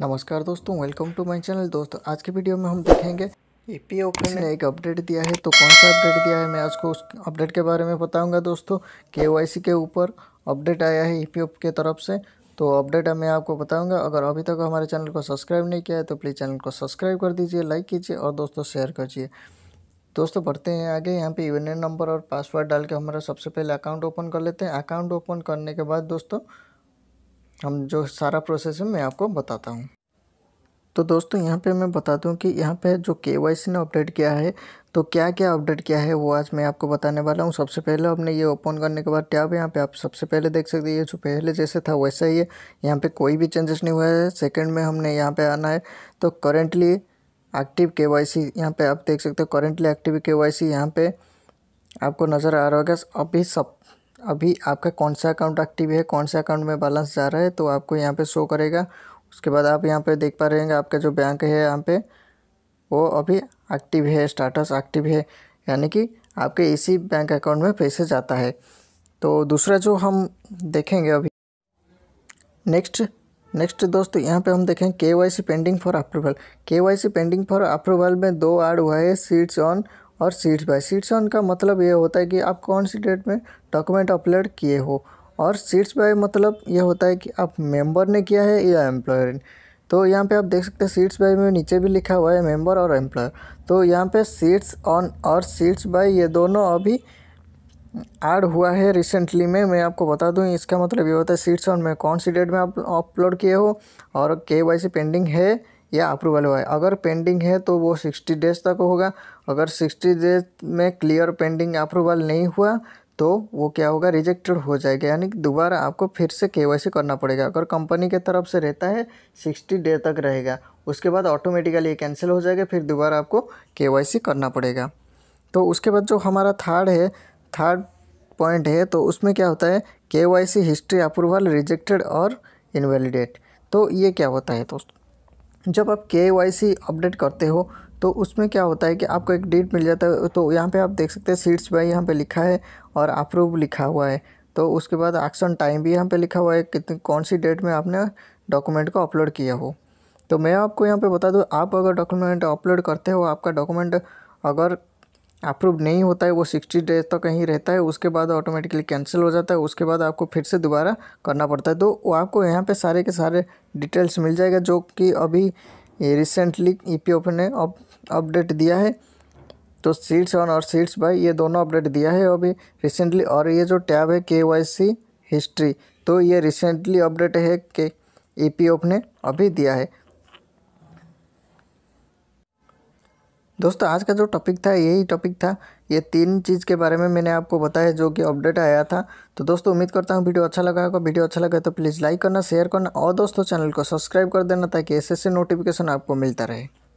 नमस्कार दोस्तों welcome to my channel दोस्तों आज के वीडियो में हम देखेंगे ए e पी ने एक अपडेट दिया है तो कौन सा अपडेट दिया है मैं आज को उस अपडेट के बारे में बताऊंगा दोस्तों के के ऊपर अपडेट आया है ई e के तरफ से तो अपडेट मैं आपको बताऊंगा अगर अभी तक हमारे चैनल को सब्सक्राइब नहीं किया है तो प्लीज़ चैनल को सब्सक्राइब कर दीजिए लाइक कीजिए और दोस्तों शेयर करिए दोस्तों बढ़ते हैं आगे यहाँ पर यूनियन नंबर और पासवर्ड डाल के हमारा सबसे पहले अकाउंट ओपन कर लेते हैं अकाउंट ओपन करने के बाद दोस्तों हम जो सारा प्रोसेस है मैं आपको बताता हूँ तो दोस्तों यहाँ पे मैं बता दूँ कि यहाँ पे जो के वाई सी ने अपडेट किया है तो क्या क्या अपडेट किया है वो आज मैं आपको बताने वाला हूँ सबसे पहले आपने ये ओपन करने के बाद टैब यहाँ पे आप सबसे पहले देख सकते हैं जो पहले जैसे था वैसा ही है यहाँ पे कोई भी चेंजेस नहीं हुआ है सेकेंड में हमने यहाँ पर आना है तो currently active K Y C यहाँ पर आप देख सकते हो currently active K Y C यहाँ पर आपको नज़र आ रहा होगा अभी सब अभी आपका कौन सा अकाउंट एक्टिव है कौन सा अकाउंट में बैलेंस जा रहा है तो आपको यहाँ पे शो करेगा उसके बाद आप यहाँ पे देख पा रहेंगे आपका जो बैंक है यहाँ पे वो अभी एक्टिव है स्टाटस एक्टिव है यानी कि आपके इसी बैंक अकाउंट में पैसे जाता है तो दूसरा जो हम देखेंगे अभी नेक्स्ट नेक्स्ट दोस्तों यहाँ पे हम देखें K Y C pending for approval K Y C pending for approval में दो आड हुआ है सीट्स ऑन और सीट्स बाय सीट्स ऑन का मतलब ये होता है कि आप कौन सी डेट में डॉक्यूमेंट अपलोड किए हो और सीट्स बाय मतलब ये होता है कि आप मेंबर ने किया है या एम्प्लॉयर ने तो यहाँ पे आप देख सकते हैं सीट्स बाय में नीचे भी लिखा हुआ है मेंबर और एम्प्लॉयर तो यहाँ पे सीट्स ऑन और सीट्स बाय ये दोनों अभी ऐड हुआ है रिसेंटली में मैं आपको बता दूँ इसका मतलब ये होता है सीट्स ऑन में कौन सी डेट में आप अपलोड किए हो और के वाई सी पेंडिंग है या अप्रूवल हुआ है अगर पेंडिंग है तो वो सिक्सटी डेज तक होगा अगर सिक्सटी डेज में क्लियर पेंडिंग अप्रूवल नहीं हुआ तो वो क्या होगा रिजेक्टेड हो जाएगा यानी कि दोबारा आपको फिर से के करना पड़ेगा अगर कंपनी के तरफ से रहता है सिक्सटी डे तक रहेगा उसके बाद ऑटोमेटिकली कैंसिल हो जाएगा फिर दोबारा आपको के करना पड़ेगा तो उसके बाद जो हमारा थर्ड है थर्ड पॉइंट है तो उसमें क्या होता है के हिस्ट्री अप्रूवल रिजेक्टेड और इनवैलिडेट तो ये क्या होता है दोस्तों जब आप के अपडेट करते हो तो उसमें क्या होता है कि आपको एक डेट मिल जाता है तो यहाँ पे आप देख सकते हैं सीट्स बाई यहाँ पे लिखा है और अप्रूव लिखा हुआ है तो उसके बाद एक्शन टाइम भी यहाँ पे लिखा हुआ है कितनी कौन सी डेट में आपने डॉक्यूमेंट को अपलोड किया हो तो मैं आपको यहाँ पे बता दूँ आप अगर डॉक्यूमेंट अपलोड करते हो आपका डॉक्यूमेंट अगर अप्रूव नहीं होता है वो सिक्सटी डेज तक तो कहीं रहता है उसके बाद ऑटोमेटिकली कैंसिल हो जाता है उसके बाद आपको फिर से दोबारा करना पड़ता है तो आपको यहाँ पे सारे के सारे डिटेल्स मिल जाएगा जो कि अभी रिसेंटली ई ने अपडेट दिया है तो सीट्स ऑन और सीट्स बाई ये दोनों अपडेट दिया है अभी रिसेंटली और ये जो टैब है के हिस्ट्री तो ये रिसेंटली अपडेट है के ई e ने अभी दिया है दोस्तों आज का जो टॉपिक था यही टॉपिक था ये तीन चीज़ के बारे में मैंने आपको बताया जो कि अपडेट आया था तो दोस्तों उम्मीद करता हूँ वीडियो अच्छा लगा होगा वीडियो अच्छा लगा तो प्लीज़ लाइक करना शेयर करना और दोस्तों चैनल को सब्सक्राइब कर देना ताकि ऐसे ऐसे नोटिफिकेशन आपको मिलता रहे